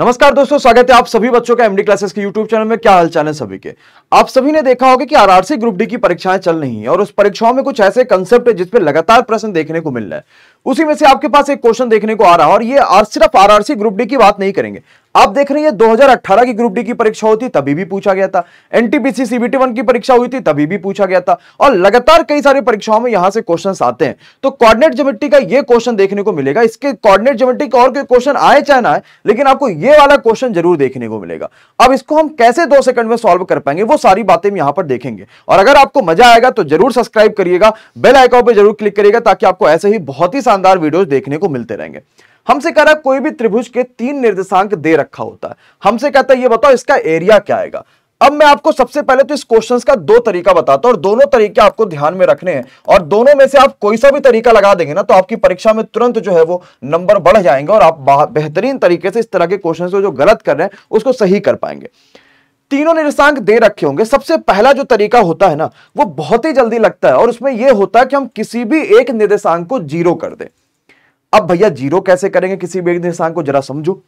नमस्कार दोस्तों स्वागत है आप सभी बच्चों का एमडी क्लासेस के यूट्यूब चैनल में क्या हालचाल है सभी के आप सभी ने देखा होगा कि आरआरसी ग्रुप डी की परीक्षाएं चल रही हैं और उस परीक्षाओं में कुछ ऐसे कंसेप्ट है जिसपे लगातार प्रश्न देखने को मिल रहा है उसी में से आपके पास एक क्वेश्चन देखने को आ रहा है और ये सिर्फ आरआरसी ग्रुप डी की बात नहीं करेंगे आप देख रहे हैं 2018 की ग्रुप डी की परीक्षा होती तभी भी पूछा गया था एनटीपीसी सीबीटी वन की परीक्षा हुई थी तभी भी पूछा गया था और लगातार कई सारी परीक्षाओं में यहां से क्वेश्चन आते हैं तो कॉर्डिनेट ज्योमेट्री का यह क्वेश्चन देखने को मिलेगा इसके कॉर्डिनेट ज्योमेट्री और कोई क्वेश्चन आए चाहे ना आए लेकिन आपको ये वाला क्वेश्चन जरूर देखने को मिलेगा अब इसको हम कैसे दो सेकंड में सॉल्व कर पाएंगे वो सारी बातें यहां पर देखेंगे और अगर आपको मजा आएगा तो जरूर सब्सक्राइब करिएगा बेल आइकॉन पर जरूर क्लिक करिएगा ताकि आपको ऐसे ही बहुत ही शानदार वीडियो देखने को मिलते रहेंगे हमसे कह रहा है कोई भी त्रिभुज के तीन निर्देशांक दे रखा होता है हमसे कहता है ये बताओ इसका एरिया क्या आएगा अब मैं आपको सबसे पहले तो इस क्वेश्चन का दो तरीका बताता हूं और दोनों तरीके आपको ध्यान में रखने हैं और दोनों में से आप कोई सा भी तरीका लगा देंगे ना तो आपकी परीक्षा में तुरंत जो है वो नंबर बढ़ जाएंगे और आप बेहतरीन तरीके से इस तरह के क्वेश्चन को जो गलत कर रहे हैं उसको सही कर पाएंगे तीनों निर्देशांक दे रखे होंगे सबसे पहला जो तरीका होता है ना वो बहुत ही जल्दी लगता है और उसमें यह होता है कि हम किसी भी एक निर्देशांक को जीरो कर दें अब भैया जीरो कैसे करेंगे किसी भी एक निर्देशांक को जरा समझो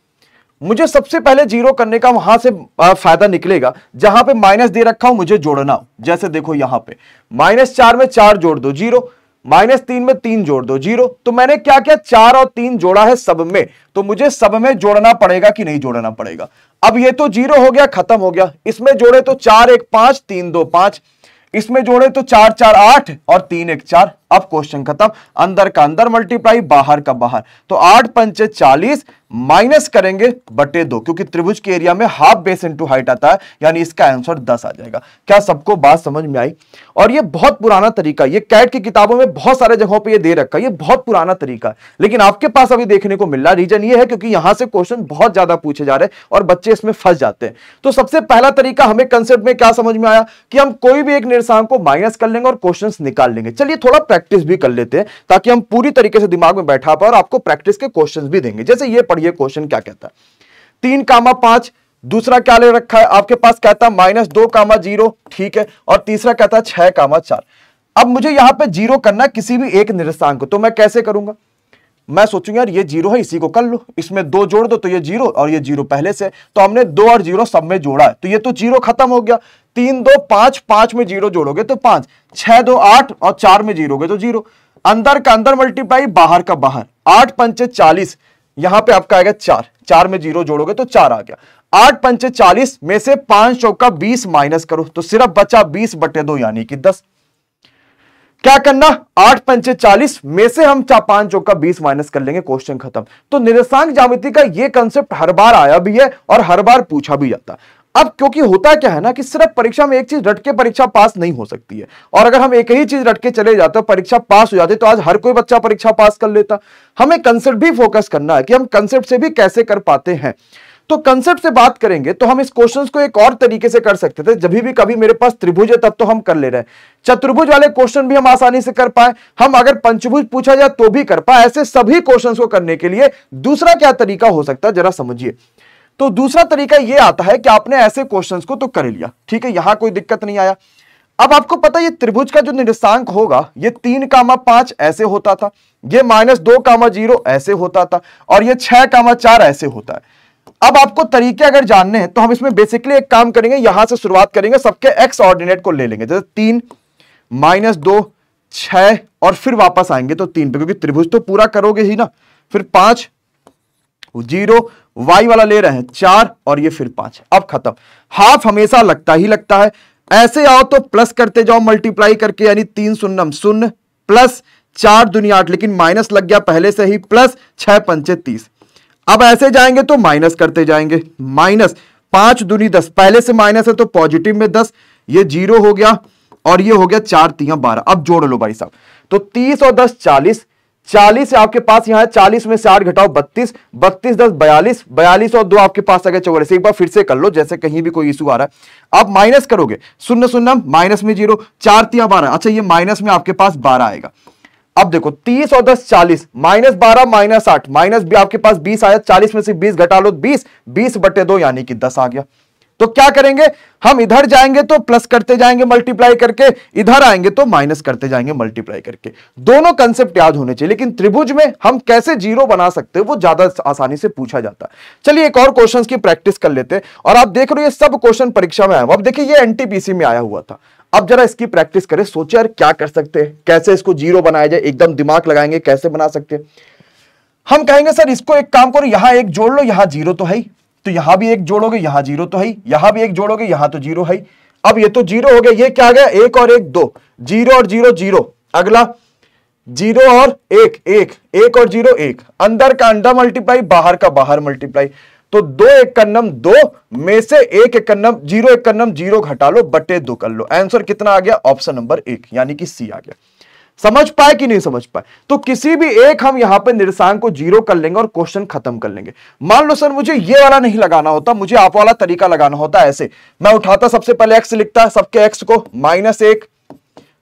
मुझे सबसे पहले जीरो करने का वहां से फायदा निकलेगा जहां पे माइनस दे रखा हूं मुझे जोड़ना जैसे देखो यहां पे माइनस चार में चार जोड़ दो जीरो माइनस तीन में तीन जोड़ दो जीरो तो मैंने क्या क्या चार और तीन जोड़ा है सब में तो मुझे सब में जोड़ना पड़ेगा कि नहीं जोड़ना पड़ेगा अब ये तो जीरो हो गया खत्म हो गया इसमें जोड़े तो चार एक पांच तीन दो पांच इसमें जोड़े तो चार चार आठ और तीन एक चार अब क्वेश्चन खत्म अंदर का अंदर मल्टीप्लाई बाहर का बाहर तो आठ पंचे चालीस माइनस करेंगे बटे दो क्योंकि त्रिभुज के एरिया में हाफ बेस इंटू हाइट आता है यानी इसका आंसर दस आ जाएगा क्या सबको बात समझ में आई और ये बहुत पुराना तरीका ये कैट की किताबों में बहुत सारे जगहों पे ये दे रखा है ये बहुत पुराना तरीका है लेकिन आपके पास अभी देखने को मिल रहा रीजन ये है क्योंकि यहां से क्वेश्चन बहुत ज्यादा पूछे जा रहे हैं और बच्चे इसमें फंस जाते हैं तो सबसे पहला तरीका हमें कंसेप्ट में क्या समझ में आया कि हम कोई भी एक निर्सांक को माइनस कर लेंगे और क्वेश्चन निकाल लेंगे चलिए थोड़ा प्रैक्टिस भी कर लेते हैं ताकि हम पूरी तरीके से दिमाग में बैठा पाए और आपको प्रैक्टिस के क्वेश्चन भी देंगे जैसे ये पढ़िए क्वेश्चन क्या कहता है तीन कामा पांच दूसरा क्या ले रखा है आपके पास कहता है माइनस दो कामा जीरो ठीक है और तीसरा कहता है छह कामा चार अब मुझे यहां पे जीरो करना किसी भी एक निर्देशांक को तो मैं कैसे करूंगा मैं सोचूंगा यार ये जीरो है इसी को कर लो इसमें दो जोड़ दो तो ये जीरो और ये जीरो पहले से तो हमने दो और जीरो सब में जोड़ा है तो ये तो जीरो खत्म हो गया तीन दो पांच पांच में जीरो जोड़ोगे तो पांच छह दो आठ और चार में जीरोगे तो जीरो अंदर का अंदर मल्टीप्लाई बाहर का बाहर आठ पंचे चालीस यहां पर आपका आएगा चार चार में जीरो जोड़ोगे तो चार आ गया आठ पंचे चालीस में से पांच चौका बीस माइनस करो तो सिर्फ बचा बीस बटे दो यानी कि दस क्या करना आठ पंचे चालीस में से हम चार पांच का बीस माइनस कर लेंगे क्वेश्चन खत्म तो निरसांग जामिति का यह कंसेप्ट हर बार आया भी है और हर बार पूछा भी जाता अब क्योंकि होता क्या है ना कि सिर्फ परीक्षा में एक चीज रटके परीक्षा पास नहीं हो सकती है और अगर हम एक ही चीज रटके चले जाते हैं परीक्षा पास हो जाती तो आज हर कोई बच्चा परीक्षा पास कर लेता हमें कंसेप्ट भी फोकस करना है कि हम कंसेप्ट से भी कैसे कर पाते हैं तो कंसेप्ट से बात करेंगे तो हम इस क्वेश्चन को एक और तरीके से कर सकते थे जब भी कभी मेरे पास त्रिभुज है तब तो हम कर ले रहे हैं चतुर्भुज वाले क्वेश्चन भी हम आसानी से कर पाए हम अगर पंचभुज पूछा जाए तो भी कर पाए ऐसे सभी क्वेश्चन को करने के लिए दूसरा क्या तरीका हो सकता है जरा समझिए तो दूसरा तरीका यह आता है कि आपने ऐसे क्वेश्चन को तो कर लिया ठीक है यहां कोई दिक्कत नहीं आया अब आपको पता है ये त्रिभुज का जो निर्देशांक होगा ये तीन कामा पांच ऐसे होता था ये माइनस दो कामा जीरो ऐसे होता था और ये छह कामा चार ऐसे होता है अब आपको तरीके अगर जानने हैं तो हम इसमें बेसिकली एक काम करेंगे यहां से शुरुआत करेंगे सबके एक्स ऑर्डिनेट को ले लेंगे जैसे तीन माइनस दो छह और फिर वापस आएंगे तो तीन पे क्योंकि त्रिभुज तो पूरा करोगे ही ना फिर पांच जीरो वाई वाला ले रहे हैं चार और ये फिर पांच अब खत्म हाफ हमेशा लगता ही लगता है ऐसे आओ तो प्लस करते जाओ मल्टीप्लाई करके यानी तीन शून्य शून्य प्लस चार दुनिया आठ लेकिन माइनस लग गया पहले से ही प्लस छह पंचे तीस अब ऐसे जाएंगे तो माइनस करते जाएंगे माइनस पांच दूनी दस पहले से माइनस है तो पॉजिटिव में दस ये जीरो हो गया और ये हो गया चार तीन बारह अब जोड़ लो भाई साहब तो तीस और दस चालीस चालीस आपके पास है चालीस में से आठ घटाओ बत्तीस बत्तीस दस बयालीस बयालीस और दो आपके पास आ गया चौवालीस एक बार फिर से कर लो जैसे कहीं भी कोई इशू आ रहा है आप माइनस करोगे शून्य शून्य माइनस में जीरो चार तिया बारह अच्छा ये माइनस में आपके पास बारह आएगा अब देखो तीस और दस चालीस माइनस बारह माइनस आठ माइनस भी आपके पास बीस आया चालीस में से बीस घटा लो बीस बीस बटे दो यानी कि दस आ गया तो क्या करेंगे हम इधर जाएंगे तो प्लस करते जाएंगे मल्टीप्लाई करके इधर आएंगे तो माइनस करते जाएंगे मल्टीप्लाई करके दोनों कंसेप्ट याद होने चाहिए लेकिन त्रिभुज में हम कैसे जीरो बना सकते हैं वो ज्यादा आसानी से पूछा जाता है चलिए एक और क्वेश्चंस की प्रैक्टिस कर लेते हैं और आप देख रहे हो ये सब क्वेश्चन परीक्षा में आया हुआ अब देखिए ये एनटीपीसी में आया हुआ था अब जरा इसकी प्रैक्टिस करें सोचे यार क्या कर सकते हैं कैसे इसको जीरो बनाया जाए एकदम दिमाग लगाएंगे कैसे बना सकते हम कहेंगे सर इसको एक काम करो यहां एक जोड़ लो यहां जीरो तो है तो यहां भी एक जोड़ोगे यहां जीरो तो है यहां भी एक जोड़ोगे यहां तो जीरो है अब ये तो जीरो हो गया ये क्या गया एक और एक दो जीरो और जीरो जीरो अगला जीरो और एक एक एक और जीरो एक अंदर का अंडा मल्टीप्लाई बाहर का बाहर मल्टीप्लाई तो दो इक्कनम दो में से एक इक्कनम जीरो इक्कनम जीरो घटा लो बटे दो कर लो आंसर कितना आ गया ऑप्शन नंबर एक यानी कि सी आ गया समझ पाए कि नहीं समझ पाए तो किसी भी एक हम यहां पर निर्सांग को जीरो कर लेंगे और क्वेश्चन खत्म कर लेंगे मान लो सर मुझे ये वाला नहीं लगाना होता मुझे आप वाला तरीका लगाना होता ऐसे मैं उठाता सबसे पहले एक्स लिखता सबके एक्स को माइनस एक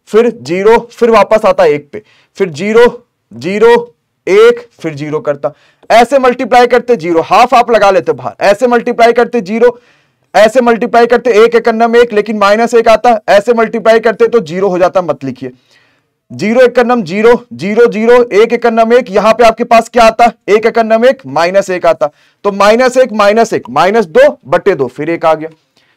फिर जीरो फिर वापस आता एक पे फिर जीरो जीरो एक फिर जीरो करता ऐसे मल्टीप्लाई करते जीरो हाफ आप लगा लेते बाहर ऐसे मल्टीप्लाई करते जीरो ऐसे मल्टीप्लाई करते एक इकन्ना में एक लेकिन माइनस एक आता ऐसे मल्टीप्लाई करते तो जीरो हो जाता मत लिखिए जीरो इकन्नम जीरो जीरो जीरो एक इकन्नम एक यहां पे आपके पास क्या आता एक इकन्नम एक माइनस एक आता तो माइनस एक माइनस एक माइनस दो बटे दो फिर एक आ गया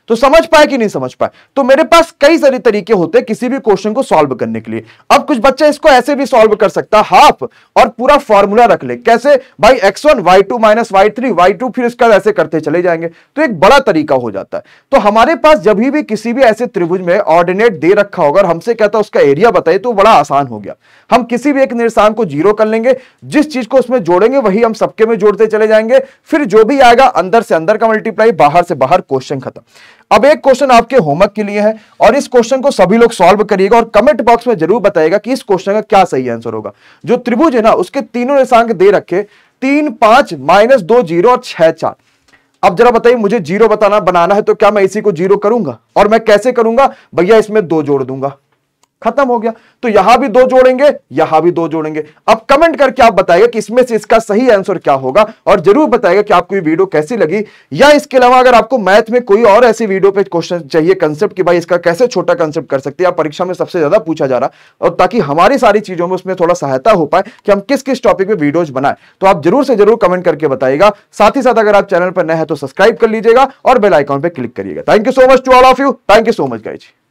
तो समझ पाए कि नहीं समझ पाए तो मेरे पास कई सारे तरीके होते हैं किसी भी क्वेश्चन को सॉल्व करने के लिए अब कुछ बच्चा इसको ऐसे भी सॉल्व कर सकता है हाफ और पूरा फॉर्मूला रख ले कैसे भाई X one Y two minus Y three Y two फिर इसका ऐसे करते चले जाएंगे तो एक बड़ा तरीका हो जाता है तो हमारे पास जब भी किसी भी ऐसे त्रिभुज में ऑर्डिनेट दे रखा होगा हमसे कहता उसका एरिया बताइए तो बड़ा आसान हो गया हम किसी भी एक निर्सान को जीरो कर लेंगे जिस चीज को उसमें जोड़ेंगे वही हम सबके में जोड़ते चले जाएंगे फिर जो भी आएगा अंदर से अंदर का मल्टीप्लाई बाहर से बाहर क्वेश्चन खत्म अब एक क्वेश्चन आपके होमवर्क के लिए है और इस क्वेश्चन को सभी लोग सॉल्व करिएगा और कमेंट बॉक्स में जरूर बताएगा कि इस क्वेश्चन का क्या सही आंसर होगा जो त्रिभुज है ना उसके तीनों निशांक दे रखे तीन पांच माइनस दो जीरो और छह चार अब जरा बताइए मुझे जीरो बताना बनाना है तो क्या मैं इसी को जीरो करूंगा और मैं कैसे करूंगा भैया इसमें दो जोड़ दूंगा खत्म हो गया तो यहां भी दो जोड़ेंगे यहां भी दो जोड़ेंगे अब कमेंट करके आप बताइए कि इसमें से इसका सही आंसर क्या होगा और जरूर बताएगा कि आपको ये वीडियो कैसी लगी या इसके अलावा अगर आपको मैथ में कोई और ऐसी वीडियो पे क्वेश्चन चाहिए कंसेप्ट कि भाई इसका कैसे छोटा कंसेप्ट कर सकते हैं परीक्षा में सबसे ज्यादा पूछा जा रहा और ताकि हमारी सारी चीजों में उसमें थोड़ा सहायता हो पाए कि हम किस किस टॉपिक में वीडियोज बनाए तो आप जरूर से जरूर कमेंट करके बताइएगा साथ ही साथ अगर आप चैनल पर नए हैं तो सब्सक्राइब कर लीजिएगा और बेलाइकॉन पर क्लिक करिएगा thank you so much to all of you thank you so much ji